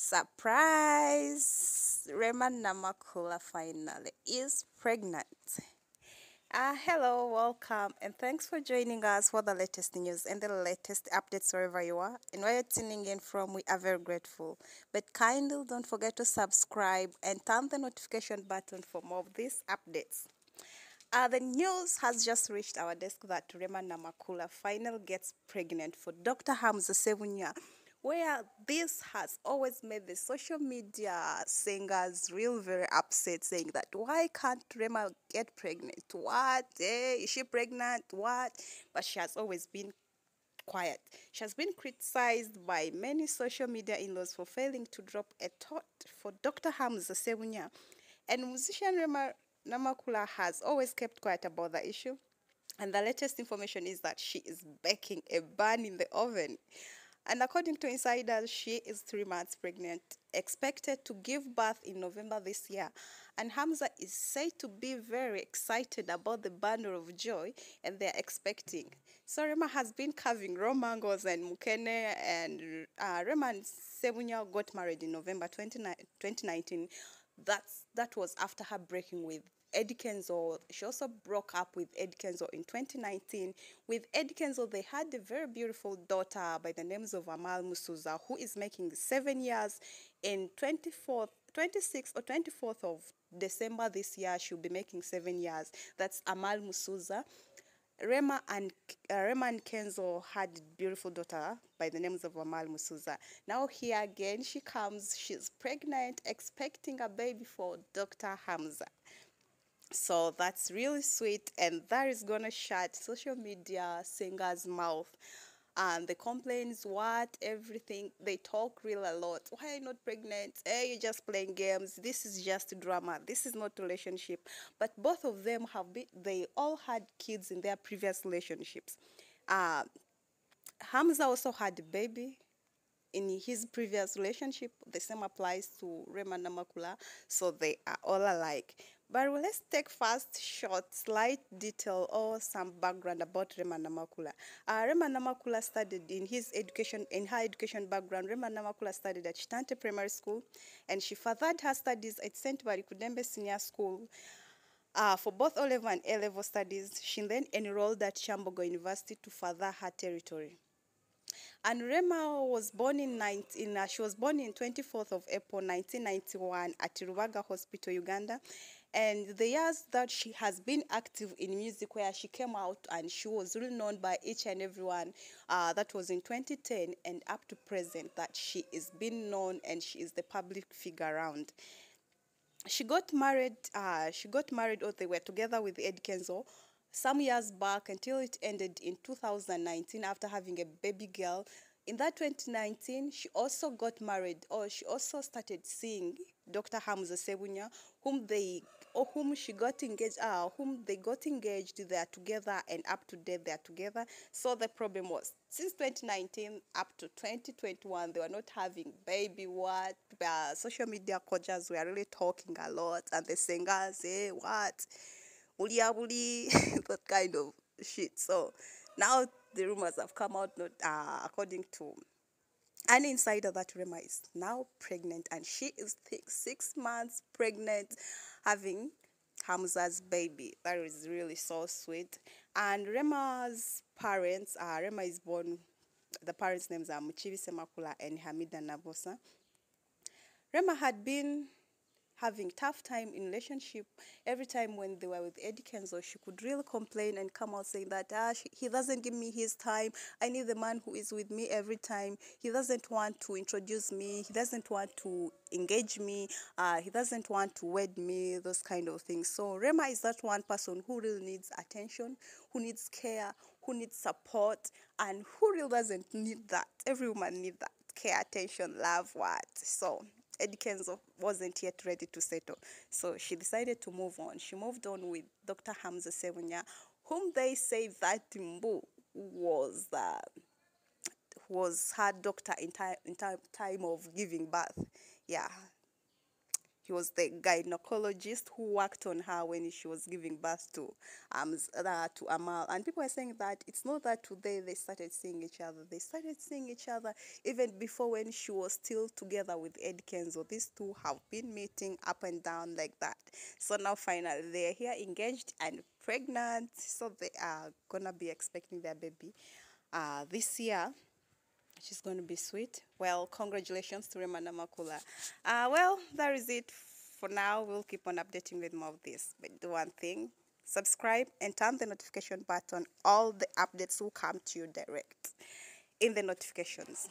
Surprise! Rema Namakula finally is pregnant. Uh, hello, welcome, and thanks for joining us for the latest news and the latest updates wherever you are. And where you're tuning in from, we are very grateful. But kindly don't forget to subscribe and turn the notification button for more of these updates. Uh, the news has just reached our desk that Rema Namakula finally gets pregnant for Dr. Hamza Sevunya where this has always made the social media singers real very upset, saying that why can't Rema get pregnant? What? Hey, eh, is she pregnant? What? But she has always been quiet. She has been criticized by many social media in-laws for failing to drop a thought for Dr. Hamza Sewunya. And musician Rema Namakula has always kept quiet about the issue. And the latest information is that she is baking a bun in the oven. And according to insiders, she is three months pregnant, expected to give birth in November this year. And Hamza is said to be very excited about the bundle of joy and they're expecting. So Rema has been carving raw mangoes and mukene, and uh, Rema and Sebunya got married in November 20, 2019. That's, that was after her breaking with Ed Kenzo. She also broke up with Ed Kenzo in 2019. With Ed Kenzo, they had a very beautiful daughter by the names of Amal Musuza, who is making seven years in 24th 26th or 24th of December this year, she'll be making seven years. That's Amal Musuza. Rema and uh, Rema and Kenzo had beautiful daughter by the names of Amal Musuza. Now here again, she comes. She's pregnant, expecting a baby for Dr. Hamza. So that's really sweet, and that is gonna shut social media singers' mouth. And the complaints, what, everything, they talk real a lot. Why are you not pregnant? Hey, eh, you're just playing games. This is just drama. This is not relationship. But both of them have been, they all had kids in their previous relationships. Uh, Hamza also had a baby in his previous relationship. The same applies to Rema Namakula. So they are all alike. But let's take first short, slight detail or some background about Rema Namakula. Uh, Rema Namakula studied in his education, in her education background, Rema Namakula studied at Chitante Primary School and she furthered her studies at St. Barikudembe Senior School. Uh, for both O-level and A-level studies, she then enrolled at Chambogo University to further her territory. And Rema was born in 19, uh, she was born in 24th of April 1991 at Rubaga Hospital, Uganda, and the years that she has been active in music, where she came out and she was really known by each and everyone, uh, that was in 2010 and up to present, that she is being known and she is the public figure around she got married uh, she got married or they were together with ed kenzo some years back until it ended in 2019 after having a baby girl in that 2019, she also got married, or she also started seeing Dr. Hamza Sebunya, whom they, or whom she got engaged, uh, whom they got engaged. They are together, and up to date, they are together. So the problem was, since 2019 up to 2021, they were not having baby. What uh, social media coaches were really talking a lot, and the singers, hey, eh, what, ulia that kind of shit. So now the rumors have come out, not, uh, according to an insider that Rema is now pregnant and she is six months pregnant, having Hamza's baby. That is really so sweet. And Rema's parents, uh, Rema is born, the parents' names are Muchibi Semakula and Hamida Nabosa. Rema had been having tough time in relationship. Every time when they were with Eddie Kenzo, she could really complain and come out saying that ah, she, he doesn't give me his time. I need the man who is with me every time. He doesn't want to introduce me. He doesn't want to engage me. Uh, he doesn't want to wed me. Those kind of things. So Rema is that one person who really needs attention, who needs care, who needs support, and who really doesn't need that. Every woman needs that care, attention, love, what. So Ed wasn't yet ready to settle. So she decided to move on. She moved on with Dr. Hamza Sevunya, whom they say that Timbu was uh, was her doctor in time in time of giving birth. Yeah, he was the gynecologist who worked on her when she was giving birth to um uh, to Amal. And people are saying that it's not that today they started seeing each other. They started seeing each other even before when she was still together with Ed Kenzo. These two have been meeting up and down like that. So now finally they're here engaged and pregnant. So they are gonna be expecting their baby uh, this year. She's going to be sweet. Well, congratulations to Remanda Makula. Uh, well, that is it for now. We'll keep on updating with more of this. But do one thing, subscribe and turn the notification button. All the updates will come to you direct in the notifications.